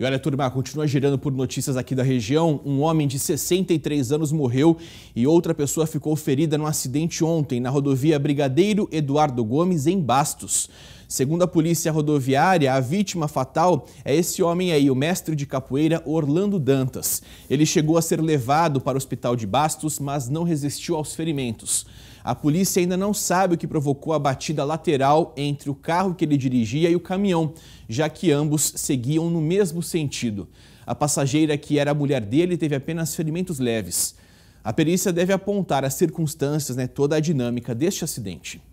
E olha, turma, continua girando por notícias aqui da região. Um homem de 63 anos morreu e outra pessoa ficou ferida num acidente ontem na rodovia Brigadeiro Eduardo Gomes, em Bastos. Segundo a polícia rodoviária, a vítima fatal é esse homem aí, o mestre de capoeira Orlando Dantas. Ele chegou a ser levado para o hospital de Bastos, mas não resistiu aos ferimentos. A polícia ainda não sabe o que provocou a batida lateral entre o carro que ele dirigia e o caminhão, já que ambos seguiam no mesmo sentido. A passageira, que era a mulher dele, teve apenas ferimentos leves. A perícia deve apontar as circunstâncias, né, toda a dinâmica deste acidente.